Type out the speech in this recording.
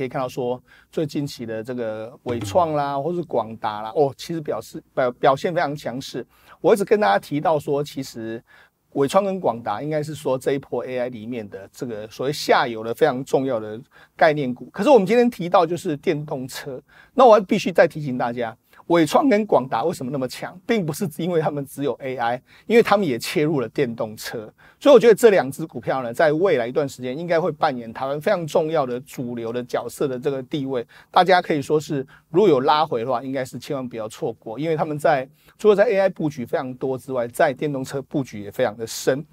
可以看到，说最近期的这个伟创啦，或是广达啦，哦，其实表示表表现非常强势。我一直跟大家提到说，其实伟创跟广达应该是说这一波 AI 里面的这个所谓下游的非常重要的概念股。可是我们今天提到就是电动车，那我必须再提醒大家。伟创跟广达为什么那么强，并不是因为他们只有 AI，因为他们也切入了电动车，所以我觉得这两只股票呢，在未来一段时间应该会扮演台湾非常重要的主流的角色的这个地位，大家可以说是如果有拉回的话，应该是千万不要错过，因为他们在除了在 AI 布局非常多之外，在电动车布局也非常的深。